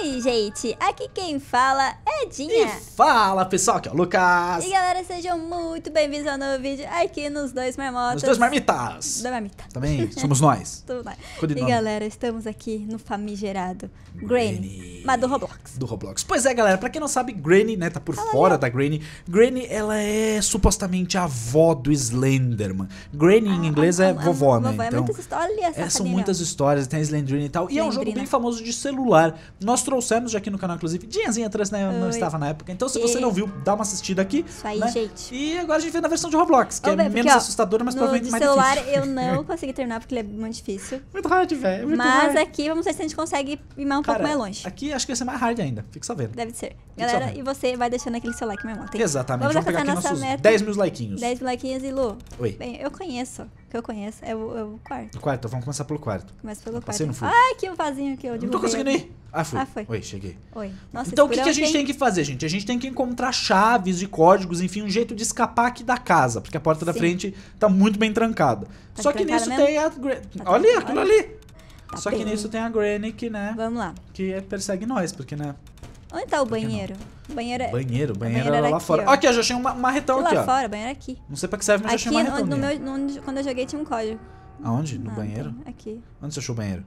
Oi, gente! Aqui quem fala é Dinha. E fala, pessoal! Aqui é o Lucas. E galera, sejam muito bem-vindos ao novo vídeo aqui nos Dois Marmotas. Nos Dois Marmitas. Dois Marmitas. Também, somos nós. Tudo nós. E nome. galera, estamos aqui no famigerado Granny, Granny, mas do Roblox. Do Roblox. Pois é, galera, pra quem não sabe, Granny, né, tá por fora da Granny. Granny, ela é supostamente a avó do Slenderman. Granny ah, em inglês é ah, é ah, vovó, né? Vovó. É então, é muitas histórias. É, são muitas histórias, tem a Slenderman e tal. E é um jogo bem famoso de celular. Nós trouxemos já aqui no canal, inclusive. Dinhazinha trouxe, né? Eu não estava na época. Então, se você não viu, dá uma assistida aqui. Isso aí, né? gente. E agora a gente vê na versão de Roblox, que Ô, é porque, menos ó, assustadora, mas no, provavelmente mais celular, difícil. celular eu não consegui terminar porque ele é muito difícil. Muito hard, velho. É mas hard. aqui, vamos ver se a gente consegue ir mais um Cara, pouco mais longe. Aqui acho que vai ser mais hard ainda. Fique sabendo. Deve ser. Galera, e você vai deixando aquele seu like, meu irmão. Tem... Exatamente. Vamos, vamos pegar aqui nossos meta. 10 mil likinhos. 10 mil likinhos e Lu. Oi. Bem, eu conheço que eu conheço é o, é o quarto. O quarto, então vamos começar pelo quarto. Começa pelo quarto. Passei, não fui. Ai, que o vasinho que eu derrubei. Não tô conseguindo ir. Ah, fui. Ah, foi. Oi, cheguei. Oi. Nossa, então o que, que, a gente tem... tem... que fazer, gente? A gente tem que encontrar chaves e códigos, enfim, um jeito de escapar aqui da casa, porque a porta Sim. da frente tá muito bem trancada. Tá Só que nisso mesmo? tem a... Tá olha ali, aquilo ali. Tá Só bem. que nisso tem a Granny que, né? Vamos lá. Que persegue nós, porque, né? Onde tá o é- banheiro? Banheiro, banheiro, banheiro, banheiro era, lá aqui, fora. Ó. Aqui, eu já achei um marretão aqui, lá ó. fora, banheiro é aqui. Não sei pra que serve, mas aqui, já achei um marretão. No meu, no, quando eu joguei tinha um código. Aonde? No ah, banheiro? Tá. Aqui. Onde você achou o banheiro?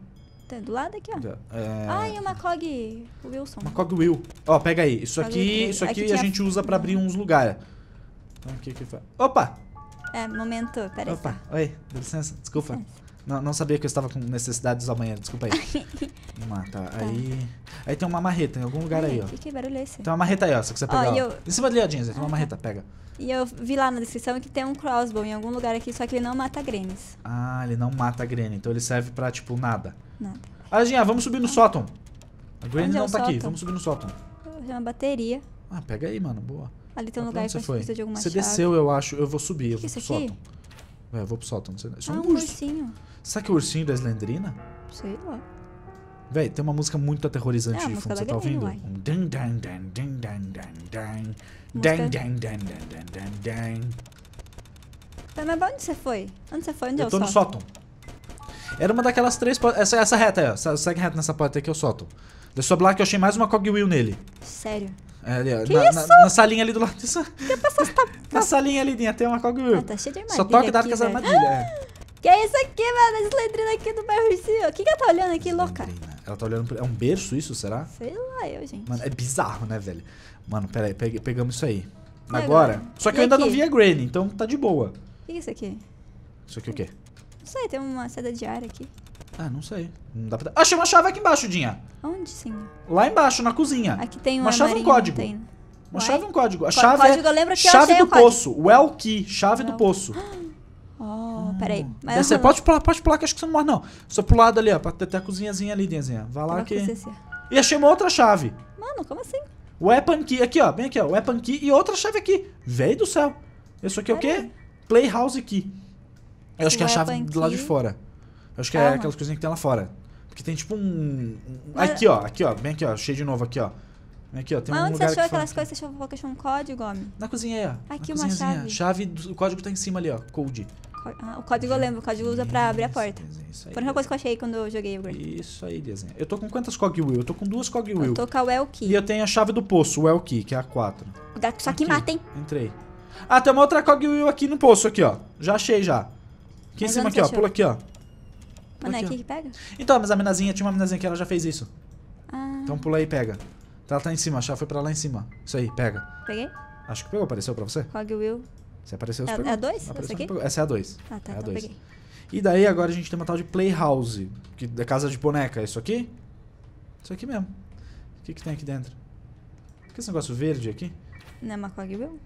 Tá do lado aqui, ó. Tá, é... Ah, e uma Cog Wilson. Uma Cog Will. Ó, pega aí. Isso aqui, isso aqui, aqui a gente a... usa pra abrir uns lugares. Então, o que que faz? Opa! É, momento, peraí. Opa, oi, dá licença, desculpa. licença. Não, não sabia que eu estava com necessidade de usar banheiro, desculpa aí. Vamos lá, tá. tá. Aí. Aí tem uma marreta em algum lugar Ai, aí, ó. Que, que barulho é esse? Tem uma marreta aí, ó. que você pegar. Ó, Eu... Em cima ali, ó, tem uma ah, tá. marreta, pega. E eu vi lá na descrição que tem um crossbow em algum lugar aqui, só que ele não mata grenes. Ah, ele não mata grenes. então ele serve pra, tipo, nada. Nada. Ah, Jean, vamos subir no ah. sótão. A Granny é não é tá sótão? aqui, vamos subir no sótão. Tem é uma bateria. Ah, pega aí, mano, boa. Ali tem um lugar que você precisa de alguma Você chave. desceu, eu acho. Eu vou subir, que eu vou que é pro sótão. Aqui? eu vou pro sótão. Não sei. Isso ah, é um, um ursinho. Será que é o ursinho da Slendrina? Sei lá. Véi, tem uma música muito aterrorizante é, de fundo, você tá ouvindo? Dun, dun, dun, dun, dun, ding dun, dun, dun, dun, dun, Tá, mas pra onde você foi? Onde você foi? Onde eu é o Eu tô no sótão. Era uma daquelas três... Essa, essa reta aí, ó. Essa, segue reta nessa porta aqui, é o sótão. Eu soube que eu achei mais uma cogwheel nele. Sério? É, ali, ó. Que na, isso? Na, na salinha ali do lado. Que passar essa Tá a salinha ali Dinha, tem uma cog... Ah, tá cheio de armadilha Só toque dado com as armadilhas. É. Que é isso aqui, mano? Essa letrinas aqui do bairro Ursinho. O que, que ela tá olhando aqui, louca? Ela tá olhando pra... É um berço isso, será? Sei lá, eu, gente. Mano, é bizarro, né, velho? Mano, pera aí, pegamos isso aí. Agora. agora. Só que e eu ainda aqui? não vi a Granny, então tá de boa. O que é isso aqui? Isso aqui é o quê? Não sei, tem uma seda de ar aqui. Ah, não sei. Não dá pra... Ah, achei uma chave aqui embaixo, Dinha. Onde, sim? Lá embaixo, na cozinha. Aqui tem uma, uma chave e um código. Tem. Uma Ué? chave é um código. A chave código, é eu lembro que chave eu do o poço. Well key, chave well. do poço. Oh, peraí. Hum. Mas pode pular, pode pular, que acho que você não morre, não. Só pro lado ali, ó. Pra ter, ter a cozinhazinha ali, Denzinha. Vai lá que. E achei uma outra chave. Mano, como assim? Weapon key. Aqui, ó. Bem aqui, ó. Weapon key e outra chave aqui. Véi do céu. Isso aqui é o quê? Playhouse key. Eu acho que é a chave do lado de fora. Eu acho que Calma. é ah. aquelas coisinhas que tem lá fora. Porque tem tipo um. um... Mas... Aqui, ó. Aqui, ó. Bem aqui, ó. Cheio de novo aqui, ó. Aqui, ó, tem Mas um onde você achou aquelas fala... coisas? Você achou, achou um código, homem? Na cozinha aí, ó. Aqui na uma chave. chave do... O código tá em cima ali, ó. Code. Ah, o código eu lembro, o código usa pra abrir a porta. isso aí, Foi a única coisa que eu achei quando eu joguei o Grid. Isso aí, desenho. Eu tô com quantas cogwheel? Eu tô com duas cogwheel. Eu tô com a well key. E eu tenho a chave do poço, o well key, que é a 4. Só que mata, hein? Entrei. Ah, tem uma outra cogwheel aqui no poço, aqui, ó. Já achei, já. Aqui mas em cima, aqui, ó. Pula aqui, ó. Mano, é aqui que pega? Então, mas a minazinha, tinha uma minazinha aqui, ela já fez isso. Ah. Então pula aí e pega. Ela tá, tá em cima, a chave foi pra lá em cima. Isso aí, pega. Peguei? Acho que pegou, apareceu pra você? Cogwheel. Você apareceu, você é, pegou. É a 2? Essa aqui? Essa é a 2. Ah, tá, é a então dois. peguei. E daí agora a gente tem uma tal de Playhouse, que é casa de boneca. É isso aqui? Isso aqui mesmo. O que, que tem aqui dentro? O que é esse negócio verde aqui? Não é uma Cogwheel?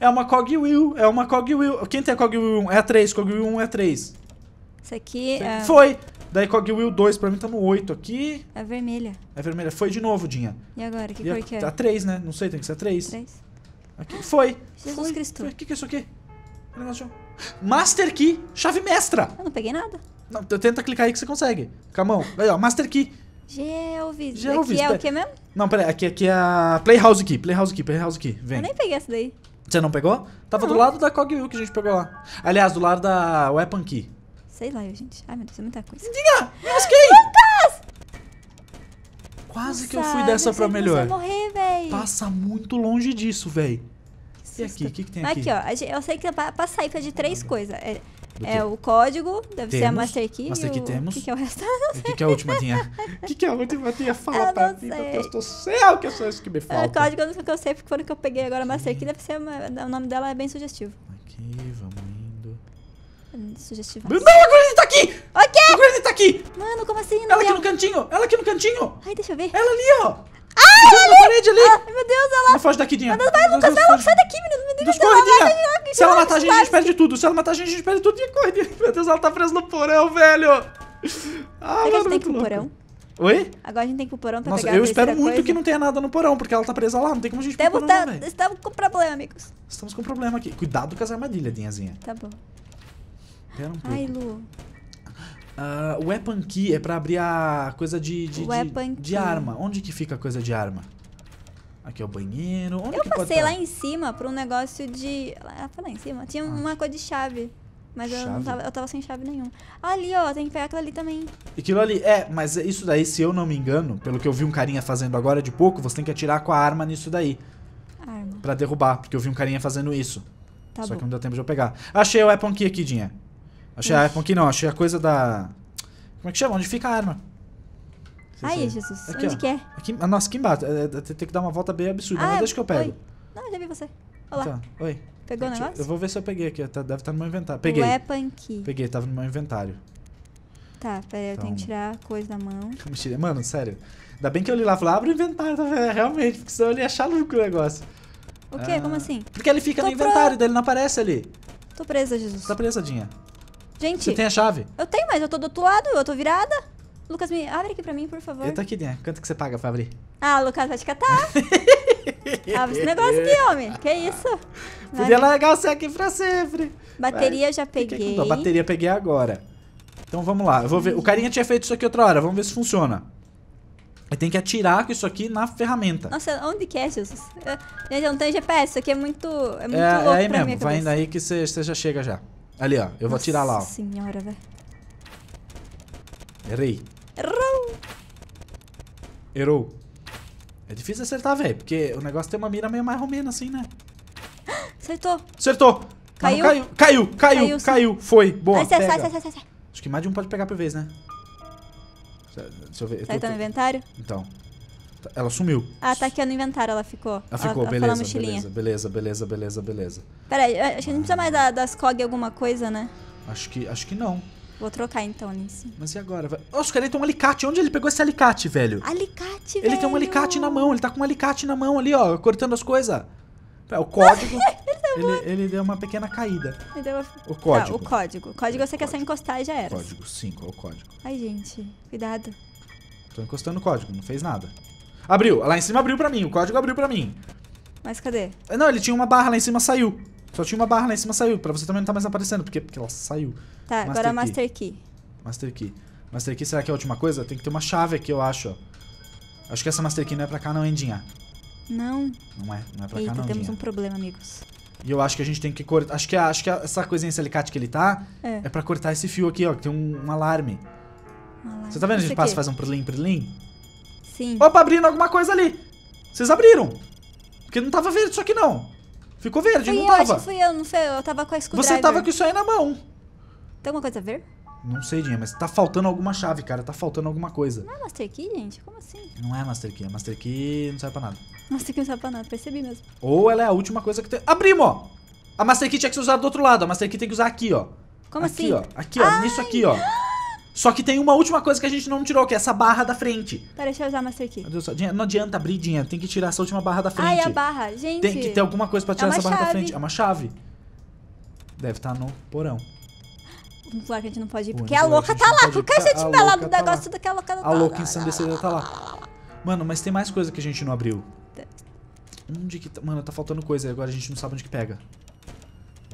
É uma Cogwheel, é uma Cogwheel. Quem tem a Cogwheel 1? É a 3, Cogwheel 1 é a 3. Isso aqui é... Foi! Daí Cogwheel 2 pra mim tá no 8 aqui. É vermelha. É vermelha. Foi de novo, Dinha. E agora? Que e cor a, que é? Tá 3, né? Não sei, tem que ser 3. 3. Aqui. Foi. Jesus foi, Cristo. O que, que é isso aqui? Master Key, chave mestra. Eu não peguei nada. Não, tenta clicar aí que você consegue. Com a Camão. Aí, ó, Master Key. Gelvis. Geovis. Aqui é o que mesmo? Não, peraí. Aqui, aqui é a Playhouse Key. Playhouse Key, Playhouse Key. Vem. Eu nem peguei essa daí. Você não pegou? Tava não. do lado da Cogwheel que a gente pegou lá. Aliás, do lado da Weapon Key. Sei lá, gente. Ai, meu Deus, é muita coisa. Diga! Me lasquei! Lucas! Quase Nossa, que eu fui dessa pra melhor. morrer, véi. Passa muito longe disso, velho. E aqui, o que, que, tem aqui? Aqui, ó. Eu sei que é passa sair foi de três coisas. É, é o código, deve temos. ser a Master Key. Master Key o... temos. O que, que é o resto? O que, que é a última tinha? O que, que é a última tinha? Fala eu pra mim, meu Deus do céu, que é só isso que me é, falta. O código que eu sei, porque quando que eu peguei agora a Master Key, deve ser uma... o nome dela é bem sugestivo. Aqui. Não, a ele tá aqui! O quê? A Granny tá aqui! Mano, como assim? Não ela aqui no cantinho! Ela aqui no cantinho! Ai, deixa eu ver. Ela ali, ó! Ah, ela ali! parede ali! Ah, meu Deus, ela... Não foge daqui, Dinha. Meu Deus, vai, Lucas, vai logo, sai daqui, menino. Meu Deus, corre, Dinha. Se ela matar a gente, a gente perde tudo. Se ela matar a gente, a gente perde tudo. Dinha, corre, Dinha. Meu Deus, ela tá presa no porão, velho. Ah, Agora a gente tem que ir pro porão. Oi? Agora a gente tem que ir pro porão pra Nossa, pegar eu espero muito coisa. que não tenha nada no porão, porque ela tá presa lá, não tem como a gente ir pro porão, tá, Estamos com problema, amigos. Estamos com problema aqui. Cuidado com as armadilhas, Dinhazinha. Tá bom. Pera um pouco. Ai, Lu. Uh, weapon key é pra abrir a coisa de, de, de, de, arma. Onde que fica a coisa de arma? Aqui é o banheiro. Onde eu passei tá? lá em cima pra um negócio de... Lá, ah, lá em cima. Tinha ah. uma coisa de chave. Mas chave? eu, não tava, eu tava sem chave nenhuma. Ali, ó, tem que pegar aquilo ali também. Aquilo ali, é, mas é isso daí, se eu não me engano, pelo que eu vi um carinha fazendo agora de pouco, você tem que atirar com a arma nisso daí. Arma. Pra derrubar, porque eu vi um carinha fazendo isso. Tá Só bom. que não deu tempo de eu pegar. Achei o Weapon Key aqui, Dinha. Achei a arma aqui não, achei a coisa da. Como é que chama? Onde fica a arma? Ai, Jesus. Aqui, Onde ó. que é? Aqui, ah, nossa, aqui embaixo. É, é, tem que dar uma volta bem absurda, ah, mas deixa que eu pego. Oi. Não, já vi você. Olá. Então, tá, oi. Pegou o negócio? Eu vou ver se eu peguei aqui. Tá, deve estar tá no meu inventário. Peguei. Weapon key. Peguei, tava no meu inventário. Tá, peraí, eu tenho que tirar coisa da mão. Mentira. Mano, sério. Ainda bem que eu li lá e falei, abre o inventário, tá vendo? É, realmente, porque senão ele ia achar louco o negócio. O quê? Ah, Como assim? Porque ele fica Tô no inventário, daí ele não aparece ali. Tô presa, Jesus. Tá presadinha. Gente. Você tem a chave? Eu tenho, mas eu tô do outro lado, eu tô virada. Lucas, me abre aqui pra mim, por favor. Eu tô aqui dentro. Quanto que você paga pra abrir? Ah, Lucas, vai te catar. abre esse negócio aqui, homem. Que isso? Ah, vai Podia largar você aqui pra sempre. Bateria já peguei. Bateria peguei agora. Então vamos lá. Eu vou ver. O carinha tinha feito isso aqui outra hora. Vamos ver se funciona. Tem que atirar com isso aqui na ferramenta. Nossa, onde que é, Jesus? gente, eu não tenho GPS, isso aqui é muito, é muito é, é louco é aí mesmo, vai indo aí que você já chega já. Ali, ó. Eu vou Nossa tirar lá, ó. senhora, velho. Errei. Errou. Errou. É difícil acertar, velho, porque o negócio tem uma mira meio mais ou menos assim, né? Acertou. Acertou. Caiu? Caiu, caiu, caiu, caiu, caiu. Foi. Boa, sai, sai, sai, sai, sai, Acho que mais de um pode pegar por vez, né? Deixa eu ver. Sai teu inventário? Então. Tá, ela sumiu. Ah, tá aqui no inventário, ela ficou. Ela, ela ficou, ela beleza, beleza, beleza, beleza, beleza, pera Peraí, acho que a gente ah. precisa mais da, das COG alguma coisa, né? Acho que, acho que não. Vou trocar então nisso. Mas e agora? Nossa, cara, tem um alicate. Onde ele pegou esse alicate, velho? Alicate, ele velho. Ele tem um alicate na mão. Ele tá com um alicate na mão ali, ó, cortando as coisas. o código. ele, tá ele, deu uma pequena caída. O código. Tá, o código. O código você quer só encostar e já era. Código 5, é o código. Ai, gente, cuidado. Tô encostando o código, não fez nada. Abriu. Lá em cima abriu pra mim. O código abriu pra mim. Mas cadê? Eh, não, ele tinha uma barra lá em cima, saiu. Só tinha uma barra lá em cima, saiu. Pra você também não tá mais aparecendo. porque Porque ela saiu. Tá, Master agora é key. Master Key. Master Key. Master Key, será que é a última coisa? Tem que ter uma chave aqui, eu acho, ó. Acho que essa Master Key não é pra cá não, Endinha. Não. Não é, não é pra Eita, cá não, temos Endinha. um problema, amigos. E eu acho que a gente tem que cortar... Acho que, acho que essa coisinha, esse alicate que ele tá... É. é pra cortar esse fio aqui, ó. Que tem um, um alarme. um alarme. Você tá vendo? Esse a gente aqui. passa e faz um prilim, prilim. Sim. Opa, abrindo alguma coisa ali. Vocês abriram. Porque não tava verde isso aqui, não. Ficou verde, fui não eu, tava. Acho fui eu, não Eu tava com a escudriver. Você tava com isso aí na mão. Tem alguma coisa a ver? Não sei, Dinha, mas tá faltando alguma chave, cara. Tá faltando alguma coisa. Não é Master Key, gente? Como assim? Não é Master Key. A é Master Key não serve pra nada. Master Key não serve pra nada, percebi mesmo. Ou ela é a última coisa que tem... Abrimos, ó! A Master Key tinha que ser usada do outro lado. A Master Key tem que usar aqui, ó. Como aqui, assim? Ó. Aqui, ó. Ai. Nisso aqui, ó. Só que tem uma última coisa que a gente não tirou, que é essa barra da frente. Pera, deixa eu usar a Master Key. Meu Deus, não adianta abrir, Dinha. Tem que tirar essa última barra da frente. Ai, a barra, gente. Tem que ter alguma coisa pra é tirar é essa barra chave. da frente. É uma chave. Deve estar tá no porão. Um lugar que a gente não pode ir, porque a tá louca tá lá. Por que a gente vai lá no negócio daquela louca tá A louca ensandecida tá lá. Mano, mas tem mais coisa que a gente não abriu. Onde que tá? Mano, tá faltando coisa. Agora a gente não sabe onde que pega.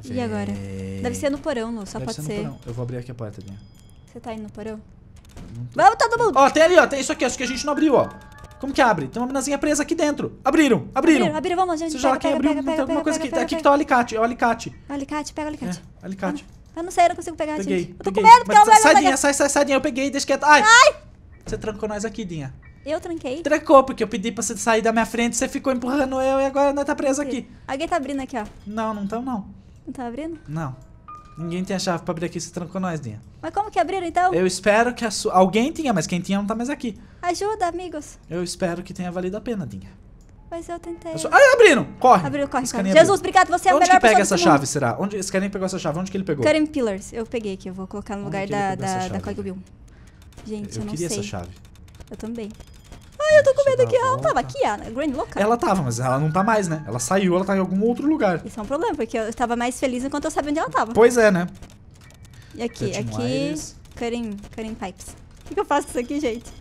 E agora? É. Deve ser no porão, Lu. Só Deve pode ser. ser. Eu vou abrir aqui a porta, Dinha. Você tá indo no porão? Vamos todo mundo! Ó, tem ali, ó. Tem isso aqui. Acho que a gente não abriu, ó. Como que abre? Tem uma minazinha presa aqui dentro. Abriram, abriram. Abriram, abriram vamos, gente. Seja pega, lá quem pega, abriu, pega, tem alguma pega, coisa pega, aqui. Pega, aqui pega. que tá o alicate, é o alicate. O alicate, pega o alicate. É, alicate. Ah, eu não sei, eu não consigo pegar, peguei, gente. Eu tô peguei. com medo porque ela vai Sai, Dinha, sai, sai, sai, Dinha. Eu peguei, deixa quieto. Ai! Ai! Você trancou nós aqui, Dinha. Eu tranquei? Trancou, porque eu pedi pra você sair da minha frente, você ficou empurrando eu e agora nós tá preso aqui. Alguém tá abrindo aqui, ó. Não, não tão, não. Não tá abrindo? Não. Ninguém tem a chave pra abrir aqui, você trancou nós, Dinha. Mas como que abriram então? Eu espero que a sua. Alguém tinha, mas quem tinha não tá mais aqui. Ajuda, amigos. Eu espero que tenha valido a pena, Dinha. Mas eu tentei. Eu sou... Ah, abriram! Corre! Abriu, corre, corre. Jesus, obrigado, você é Onde a melhor Onde que pega essa chave, será? Onde... Esse nem pegou essa chave? Onde que ele pegou? Karen Pillars. Eu peguei aqui, eu vou colocar no lugar da, da, da Código Bill. Gente, eu, eu não sei. Eu queria essa chave. Eu também. Ai, eu tô com medo aqui. Ela não tava aqui, a Grand Loca? Ela tava, mas ela não tá mais, né? Ela saiu, ela tá em algum outro lugar. Isso é um problema, porque eu tava mais feliz enquanto eu sabia onde ela tava. Pois é, né? E aqui, aqui. Aires. Cutting, cutting pipes. O que, que eu faço com isso aqui, gente?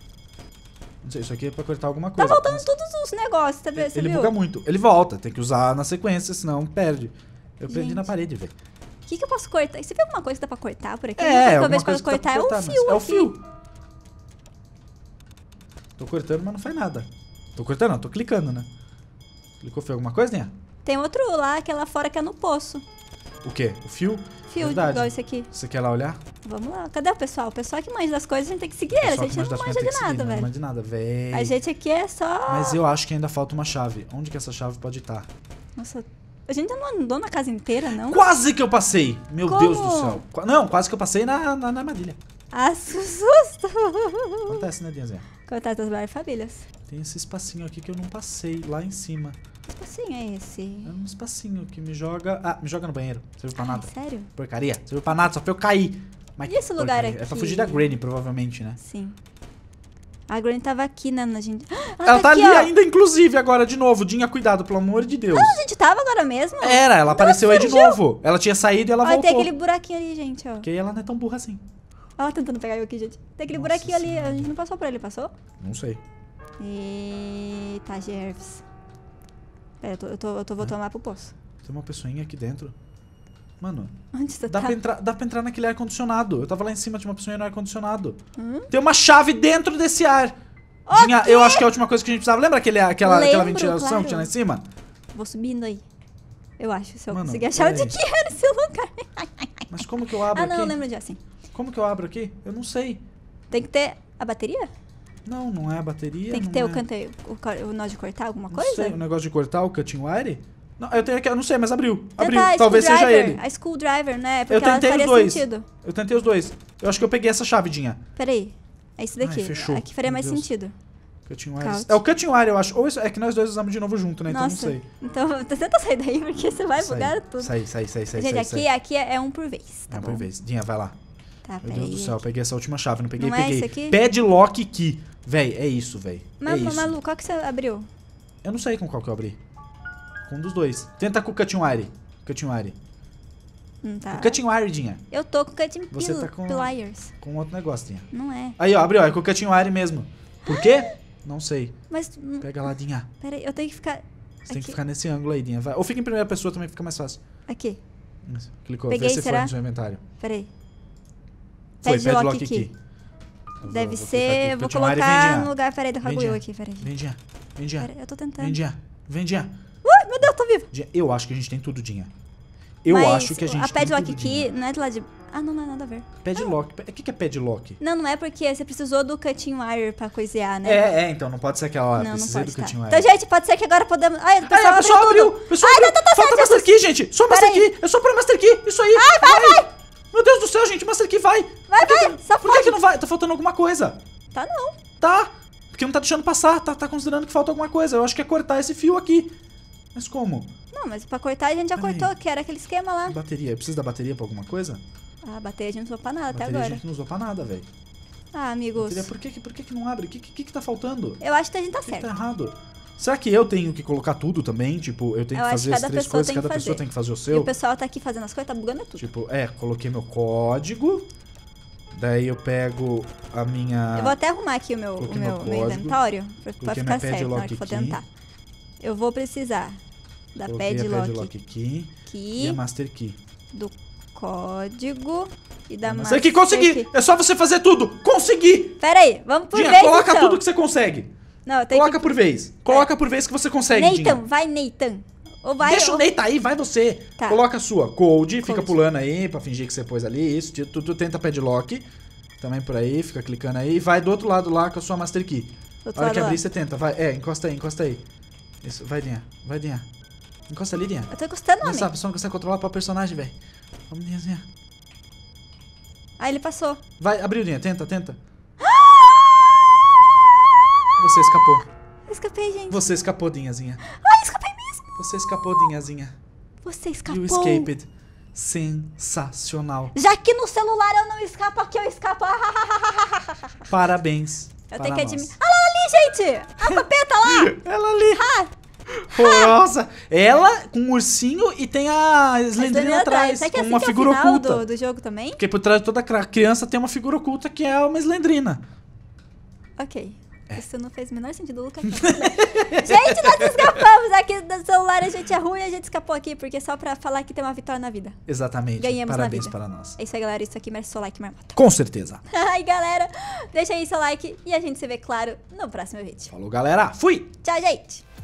Não sei, isso aqui é pra cortar alguma tá coisa. Tá voltando Mas... todos os negócios, tá vendo? Ele, ele buga muito. Ele volta, tem que usar na sequência, senão perde. Eu gente. prendi na parede, velho. O que, que eu posso cortar? Você viu alguma coisa que dá pra cortar por aqui? É, é vez coisa que cortar, pra cortar. É o fio É o fio. Tô cortando, mas não faz nada. Tô cortando, não, tô clicando, né? Clicou, foi alguma coisa, né? Tem outro lá, aquela fora que é no poço. O quê? O fio? Fio, Verdade. igual esse aqui. Você quer lá olhar? Vamos lá. Cadê o pessoal? O pessoal é que manja das coisas, a gente tem que seguir A gente não manja, coisas, de nada, seguir, não manja de nada, velho. A gente aqui é só... Mas eu acho que ainda falta uma chave. Onde que essa chave pode estar? Tá? Nossa, a gente não andou na casa inteira, não? Quase que eu passei! Meu Como? Deus do céu. Não, quase que eu passei na, na, na armadilha. Ah, susto! Acontece, né, Dinhazinha? Acontece das várias famílias. Tem esse espacinho aqui que eu não passei, lá em cima espacinho é esse? É um espacinho que me joga. Ah, me joga no banheiro. Não serviu pra nada. Ai, sério? Porcaria. Não serviu pra nada, só pra eu cair. Mas e esse porcaria. lugar aqui? É pra fugir da Granny, provavelmente, né? Sim. A Granny tava aqui, né? Na gente... Ah, ela, ela tá, tá aqui, ali ó. ainda, inclusive, agora, de novo. Dinha, cuidado, pelo amor de Deus. Ah, a gente tava agora mesmo? Era, ela não apareceu surgiu. aí de novo. Ela tinha saído e ela ó, voltou. tem aquele buraquinho ali, gente, ó. Porque ela não é tão burra assim. Ela tentando pegar eu aqui, gente. Tem aquele Nossa buraquinho senhora. ali. A gente não passou por ele, passou? Não sei. Eita, Jervis. É, eu tô, eu tô, eu tô voltando é. lá pro poço. Tem uma pessoinha aqui dentro. Mano. Onde você dá tá? Pra entrar, dá pra entrar naquele ar-condicionado. Eu tava lá em cima de uma pessoa no ar-condicionado. Hum? Tem uma chave dentro desse ar. eu acho que é a última coisa que a gente precisava. Lembra aquele, aquela, Lembro, aquela ventilação claro. que tinha lá em cima? Vou subindo aí. Eu acho, se eu Mano, conseguir achar onde que era esse lugar. Mas como que eu abro aqui? Ah, não, aqui? eu lembro de assim. Como que eu abro aqui? Eu não sei. Tem que ter a bateria? Não, não é a bateria. Tem que ter é... o canteio, o, o nó de cortar, alguma não coisa? Sei, o negócio de cortar, o cutting wire? Não, eu tenho aqui, eu não sei, mas abriu. Abriu, tá talvez seja ele. A school driver, né? Porque eu tentei os dois. Sentido. Eu tentei os dois. Eu acho que eu peguei essa chave, Dinha. Peraí, é esse daqui. Ai, fechou. Aqui faria Meu mais Deus. sentido. Cutting wire. É o cutting wire, eu acho. Ou isso, é que nós dois usamos de novo junto, né? Nossa. Então não sei. Então tenta sair daí, porque você vai bugar tudo. Sai, sai, sai, sai. Gente, sai, aqui, sai. aqui é um por vez, tá é um bom? por vez. Dinha, vai lá. Tá, Meu Deus do céu, eu peguei essa última chave, não peguei, não é peguei. É aqui? Padlock key. Véi, é isso, véi. Mas, é Malu, qual que você abriu? Eu não sei com qual que eu abri. Com um dos dois. Tenta com o Cutting Wire. Cutting Wire. Hum, tá. O Cutting Wire, Dinha. Eu tô com o Cutting Você tá com, Pliers. Com outro negócio, Dinha. Não é. Aí, ó, abriu, É com o Cutting Wire mesmo. Por quê? não sei. Mas... Hum, Pega lá, Dinha. Pera aí, eu tenho que ficar... Você aqui. tem que ficar nesse ângulo aí, Dinha. Vai. Ou fica em primeira pessoa também, fica mais fácil. Aqui. Isso. Clicou. Peguei, Vê se será? foi no seu inventário. Pera aí. Foi, pede lock, Deve vou ser. Vou colocar no lugar. Peraí, do Kaguyu aqui, peraí. Vendinha, vem Pera, eu tô tentando. Vem vem Vendinha. Ui, meu Deus, tô vivo. Eu acho que a gente tem tudo, Dinha. Eu Mas acho que a gente a tem padlock aqui, key não é de lá de... Ah, não, não é nada a ver. Padlock. Ah. O é, que, que é padlock? Não, não é porque você precisou do cutting wire pra coisear, né? É, é, então não pode ser que hora. não, precisei não pode, do tá. cutting então, wire. Então, gente, pode ser que agora podemos... Ai, pessoal Ai, abriu Abriu, pessoal Ai, abriu. Não, tô tá, tá, tá, Falta certo, master key, gente. Só master key. É só pra master key. Isso aí. Ai, vai. vai. vai. Meu Deus do céu, gente, mas aqui vai! Vai, por vai, que, Por que, que não vai? Tá faltando alguma coisa. Tá não. Tá, porque não tá deixando passar, tá, tá considerando que falta alguma coisa. Eu acho que é cortar esse fio aqui. Mas como? Não, mas pra cortar a gente já Pera cortou, aí. que era aquele esquema lá. Bateria, eu preciso da bateria pra alguma coisa? Ah, bateria a gente não usou pra nada bateria até agora. a gente não usou pra nada, velho. Ah, amigos. Bateria, por que, por que, que não abre? O que, que, que tá faltando? Eu acho que a gente tá que certo. Que tá errado. Será que eu tenho que colocar tudo também? Tipo, eu tenho eu que fazer que as três coisas, cada pessoa tem que fazer o seu? E o pessoal tá aqui fazendo as coisas, tá bugando tudo. Tipo, é, coloquei meu código. Daí eu pego a minha. Eu vou até arrumar aqui o meu, o meu, código, meu inventório pra, pra ficar certo na hora que for tentar. Eu vou precisar da padlock, padlock key, key e a master key. Do código e da ah, master key é você que consegui! Key. É só você fazer tudo! Consegui! Pera aí, vamos por Dia, vez, coloca então. tudo que você consegue. Não, Coloca que... por vez. Coloca é. por vez que você consegue. Neitan vai, Neitan Ou vai, Deixa ou... o Nathan aí, vai você. Tá. Coloca a sua. Cold, Cold, fica pulando aí pra fingir que você pôs ali. Isso, tu, tu, tu tenta padlock. Também por aí, fica clicando aí. Vai do outro lado lá com a sua Master Key. Outro a hora que abrir, lá. você tenta. Vai, é, encosta aí, encosta aí. Isso, vai, Linha. Vai, Linha. Encosta ali, Linha. Eu tô encostando, homem. Essa pessoa não consegue controlar o personagem, velho. Vamos, Linha, Dinha. Ah, ele passou. Vai, abriu, linha Tenta, tenta. Você escapou. Escapei, gente. Você escapou, Dinhazinha. Ai, escapei mesmo. Você escapou, Dinhazinha. Você escapou. You escaped. Sensacional. Já que no celular eu não escapo, aqui eu escapo. Parabéns. Eu tenho que admitir. Olha ela ali, gente! A papeta lá! ela ali! Ha! Horrorosa! Ela com um ursinho e tem a Slendrina atrás, é assim uma é figura é oculta. Do, do jogo também? Porque por trás de toda criança tem uma figura oculta que é uma Slendrina. Ok. É. Isso não fez o menor sentido, Luca. gente, nós escapamos aqui do celular, a gente é ruim, a gente escapou aqui, porque só pra falar que tem uma vitória na vida. Exatamente. Ganhamos Parabéns na vida. para nós. É isso aí, galera. Isso aqui merece seu like, marmota. Com certeza. Ai, galera, deixa aí seu like e a gente se vê, claro, no próximo vídeo. Falou, galera. Fui! Tchau, gente!